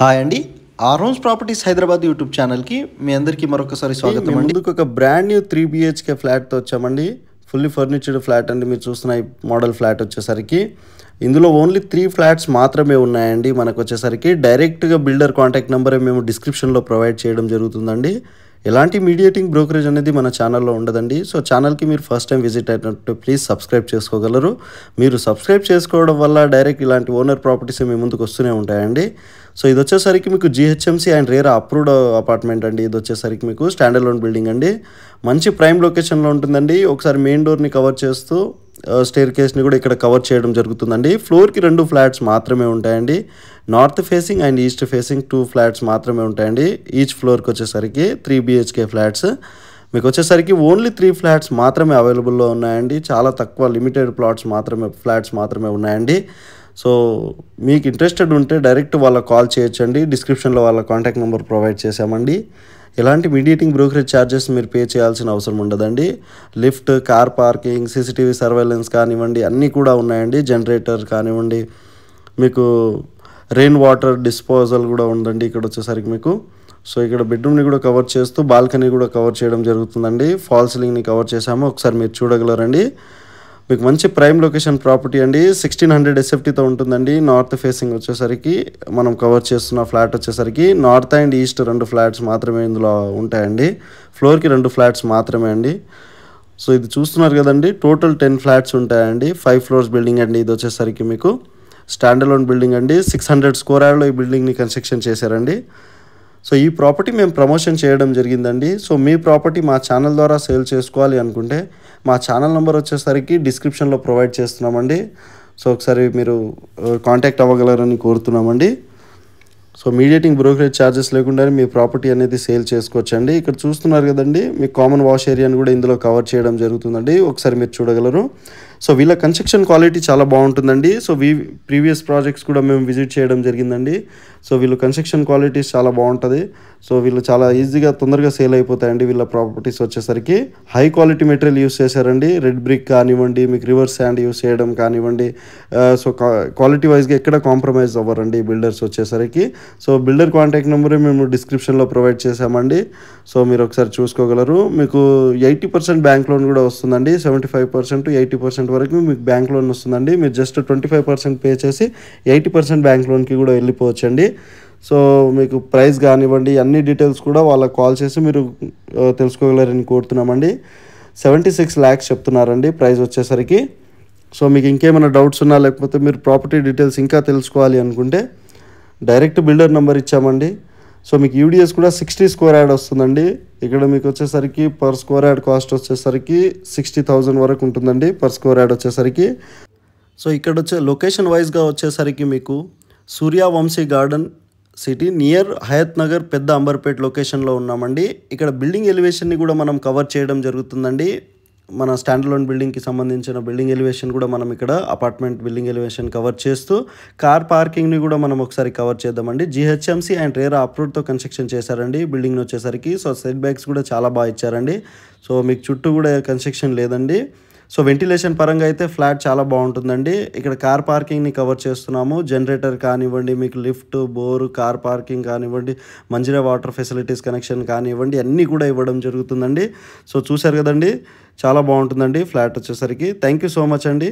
hi అండి ఆరోన్స్ properties Hyderabad YouTube ఛానల్కి మీ అందరికీ మరొకసారి స్వాగతం అండి ఇందుకు ఒక బ్రాండ్ న్యూ త్రీ బిహెచ్కే ఫ్లాట్తో వచ్చామండి ఫుల్లీ ఫర్నిచర్డ్ ఫ్లాట్ అండి మీరు చూస్తున్న ఈ మోడల్ ఫ్లాట్ వచ్చేసరికి ఇందులో ఓన్లీ త్రీ ఫ్లాట్స్ మాత్రమే ఉన్నాయండి మనకు వచ్చేసరికి డైరెక్ట్గా బిల్డర్ కాంటాక్ట్ నెంబరే మేము డిస్క్రిప్షన్లో ప్రొవైడ్ చేయడం జరుగుతుందండి ఎలాంటి మీడియేటింగ్ బ్రోకరేజ్ అనేది మన ఛానల్లో ఉండదండి సో ఛానల్కి మీరు ఫస్ట్ టైం విజిట్ అయినట్టు ప్లీజ్ సబ్స్క్రైబ్ చేసుకోగలరు మీరు సబ్స్క్రైబ్ చేసుకోవడం వల్ల డైరెక్ట్ ఇలాంటి ఓనర్ ప్రాపర్టీస్ మీ ముందుకు వస్తూనే ఉంటాయండి సో ఇది వచ్చేసరికి మీకు GHMC and RERA approved apartment అండి ఇది వచ్చేసరికి మీకు స్టాండర్డ్ లోన్ బిల్డింగ్ అండి మంచి ప్రైమ్ లొకేషన్లో ఉంటుందండి ఒకసారి మెయిన్ డోర్ని కవర్ చేస్తూ స్టేర్ కేస్ని కూడా ఇక్కడ కవర్ చేయడం జరుగుతుందండి ఫ్లోర్కి రెండు ఫ్లాట్స్ మాత్రమే ఉంటాయండి north facing and east facing two flats మాత్రమే ఉంటాయండి ఈచ్ ఫ్లోర్కి వచ్చేసరికి త్రీ బిహెచ్కే ఫ్లాట్స్ మీకు వచ్చేసరికి ఓన్లీ త్రీ ఫ్లాట్స్ మాత్రమే అవైలబుల్లో ఉన్నాయండి చాలా తక్కువ లిమిటెడ్ ప్లాట్స్ మాత్రమే ఫ్లాట్స్ మాత్రమే ఉన్నాయండి సో మీకు ఇంట్రెస్టెడ్ ఉంటే డైరెక్ట్ వాళ్ళకి కాల్ చేయొచ్చండి డిస్క్రిప్షన్లో వాళ్ళ కాంటాక్ట్ నెంబర్ ప్రొవైడ్ చేసామండి ఎలాంటి మీడియేటింగ్ బ్రోకరేజ్ ఛార్జెస్ మీరు పే చేయాల్సిన అవసరం ఉండదండి lift car parking CCTV surveillance కానివ్వండి అన్నీ కూడా ఉన్నాయండి జనరేటర్ కానివ్వండి మీకు రెయిన్ వాటర్ డిస్పోజల్ కూడా ఉందండి ఇక్కడ వచ్చేసరికి మీకు సో ఇక్కడ బెడ్రూమ్ని కూడా కవర్ చేస్తూ బాల్కనీ కూడా కవర్ చేయడం జరుగుతుందండి ఫాల్ సీలింగ్ని కవర్ చేసాము ఒకసారి మీరు చూడగలరండి మీకు మంచి ప్రైమ్ లొకేషన్ ప్రాపర్టీ అండి సిక్స్టీన్ హండ్రెడ్ ఎస్ఎఫ్టీతో ఉంటుందండి నార్త్ ఫేసింగ్ వచ్చేసరికి మనం కవర్ చేస్తున్న ఫ్లాట్ వచ్చేసరికి నార్త్ అండ్ ఈస్ట్ రెండు ఫ్లాట్స్ మాత్రమే ఇందులో ఉంటాయండి ఫ్లోర్కి రెండు ఫ్లాట్స్ మాత్రమే అండి సో ఇది చూస్తున్నారు కదండి టోటల్ టెన్ ఫ్లాట్స్ ఉంటాయండి ఫైవ్ ఫ్లోర్స్ బిల్డింగ్ అండి ఇది వచ్చేసరికి మీకు స్టాండర్లోన్ బిల్డింగ్ అండి సిక్స్ హండ్రెడ్ స్క్వేర్ యాడ్లో ఈ బిల్డింగ్ని కన్స్ట్రక్షన్ చేశారండి సో ఈ ప్రాపర్టీ మేము ప్రమోషన్ చేయడం జరిగిందండి సో మీ ప్రాపర్టీ మా ఛానల్ ద్వారా సేల్ చేసుకోవాలి అనుకుంటే మా ఛానల్ నెంబర్ వచ్చేసరికి డిస్క్రిప్షన్లో ప్రొవైడ్ చేస్తున్నామండి సో ఒకసారి మీరు కాంటాక్ట్ అవ్వగలరని కోరుతున్నామండి సో మీడియేటింగ్ బ్రోకరేజ్ ఛార్జెస్ లేకుండానే మీ ప్రాపర్టీ అనేది సేల్ చేసుకోవచ్చండి ఇక్కడ చూస్తున్నారు కదండి మీ కామన్ వాష్ ఏరియాని కూడా ఇందులో కవర్ చేయడం జరుగుతుందండి ఒకసారి మీరు చూడగలరు సో వీళ్ళ కన్స్ట్రక్షన్ క్వాలిటీ చాలా బాగుంటుందండి సో వీ ప్రీవియస్ ప్రాజెక్ట్స్ కూడా మేము విజిట్ చేయడం జరిగిందండి సో వీళ్ళు కన్స్ట్రక్షన్ క్వాలిటీస్ చాలా బాగుంటుంది సో వీళ్ళు చాలా ఈజీగా తొందరగా సేల్ అయిపోతాయండి వీళ్ళ ప్రాపర్టీస్ వచ్చేసరికి హై క్వాలిటీ మెటీరియల్ యూస్ చేశారండి రెడ్ బ్రిక్ కానివ్వండి మీకు రివర్స్ శాండ్ యూస్ చేయడం కానివ్వండి సో క్వాలిటీ వైజ్గా ఎక్కడ కాంప్రమైజ్ అవ్వరండి బిల్డర్స్ వచ్చేసరికి సో బిల్డర్ కాంటాక్ట్ నెంబర్ మేము డిస్క్రిప్షన్లో ప్రొవైడ్ చేశామండి సో మీరు ఒకసారి చూసుకోగలరు మీకు ఎయిటీ పర్సెంట్ బ్యాంక్ లోన్ కూడా వస్తుందండి seventy five percent eighty percent వరకు మీకు బ్యాంక్ లోన్ వస్తుందండి మీరు just twenty five percent pay చేసి ఎయిటీ పర్సెంట్ బ్యాంక్ లోన్కి కూడా వెళ్ళిపోవచ్చండి సో మీకు ప్రైస్ కానివ్వండి అన్ని డీటెయిల్స్ కూడా వాళ్ళకి కాల్ చేసి మీరు తెలుసుకోగలరని కోరుతున్నామండి సెవెంటీ సిక్స్ ల్యాక్స్ చెప్తున్నారండి ప్రైస్ వచ్చేసరికి సో మీకు ఇంకేమైనా డౌట్స్ ఉన్నా లేకపోతే మీరు ప్రాపర్టీ డీటెయిల్స్ ఇంకా తెలుసుకోవాలి అనుకుంటే డైరెక్ట్ బిల్డర్ నెంబర్ ఇచ్చామండి సో మీకు యూడిఎస్ కూడా సిక్స్టీ స్క్వేర్ యాడ్ వస్తుందండి ఇక్కడ మీకు వచ్చేసరికి పర్ స్క్వేర్ యాడ్ కాస్ట్ వచ్చేసరికి సిక్స్టీ థౌజండ్ వరకు ఉంటుందండి పర్ స్క్వేర్ యాడ్ వచ్చేసరికి సో ఇక్కడ వచ్చే లొకేషన్ వైజ్గా వచ్చేసరికి మీకు Suryavanshi garden city near Hayat Nagar పెద్ద అంబర్పేట్ లొకేషన్లో ఉన్నామండి ఇక్కడ బిల్డింగ్ ఎలివేషన్ని కూడా మనం కవర్ చేయడం జరుగుతుందండి మన స్టాండర్ లోన్ బిల్డింగ్కి సంబంధించిన బిల్డింగ్ ఎలివేషన్ కూడా మనం ఇక్కడ అపార్ట్మెంట్ బిల్డింగ్ ఎలివేషన్ కవర్ చేస్తూ కార్ పార్కింగ్ని కూడా మనం ఒకసారి కవర్ చేద్దామండి జిహెచ్ఎంసీ అండ్ రేరా అప్రూవ్డ్తో కన్స్ట్రక్షన్ చేశారండి బిల్డింగ్ని వచ్చేసరికి సో సెట్ బ్యాక్స్ కూడా చాలా బాగా ఇచ్చారండి సో మీకు చుట్టూ కూడా కన్స్ట్రక్షన్ లేదండి సో వెంటిలేషన్ పరంగా అయితే ఫ్లాట్ చాలా బాగుంటుందండి ఇక్కడ కార్ పార్కింగ్ని కవర్ చేస్తున్నాము జనరేటర్ కానివ్వండి మీకు లిఫ్ట్ బోరు కార్ పార్కింగ్ కానివ్వండి మంజిరా వాటర్ ఫెసిలిటీస్ కనెక్షన్ కానివ్వండి అన్నీ కూడా ఇవ్వడం జరుగుతుందండి సో చూశారు కదండి చాలా బాగుంటుందండి ఫ్లాట్ వచ్చేసరికి థ్యాంక్ యూ సో మచ్ అండి